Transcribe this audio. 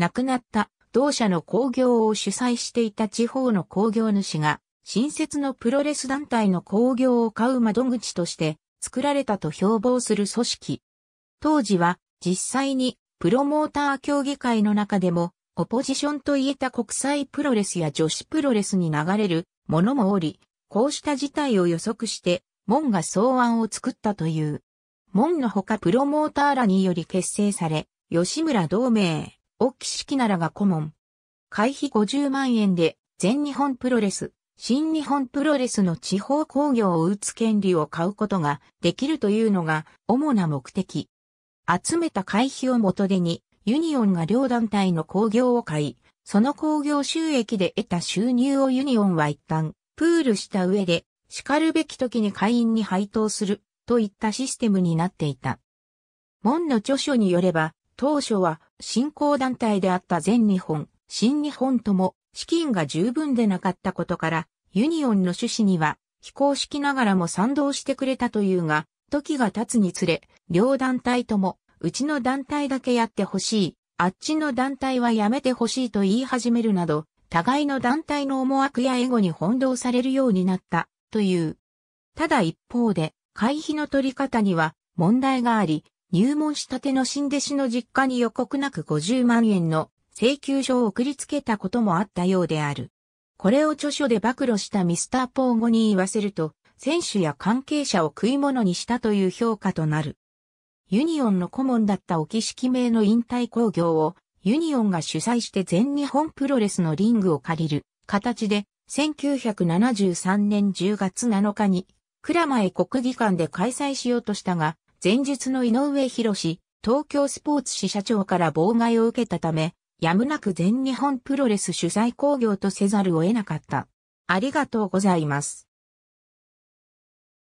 亡くなった同社の興行を主催していた地方の興行主が、新設のプロレス団体の興行を買う窓口として作られたと標榜する組織。当時は実際にプロモーター協議会の中でもオポジションといえた国際プロレスや女子プロレスに流れるものもおり、こうした事態を予測して門が草案を作ったという。門のほかプロモーターらにより結成され、吉村同盟、大きシキならが顧問。会費50万円で、全日本プロレス、新日本プロレスの地方工業を打つ権利を買うことができるというのが主な目的。集めた会費を元手に、ユニオンが両団体の工業を買い、その工業収益で得た収入をユニオンは一旦、プールした上で、叱るべき時に会員に配当する、といったシステムになっていた。門の著書によれば、当初は振興団体であった全日本、新日本とも資金が十分でなかったことから、ユニオンの趣旨には非公式ながらも賛同してくれたというが、時が経つにつれ、両団体とも、うちの団体だけやってほしい、あっちの団体はやめてほしいと言い始めるなど、互いの団体の思惑やエゴに翻弄されるようになった、という。ただ一方で、会費の取り方には問題があり、入門したての新弟子の実家に予告なく50万円の請求書を送りつけたこともあったようである。これを著書で暴露したミスター・ポーゴに言わせると、選手や関係者を食い物にしたという評価となる。ユニオンの顧問だった沖式名の引退工業を、ユニオンが主催して全日本プロレスのリングを借りる形で、1973年10月7日に、倉前国技館で開催しようとしたが、前述の井上博士、東京スポーツ支社長から妨害を受けたため、やむなく全日本プロレス主催工業とせざるを得なかった。ありがとうございます。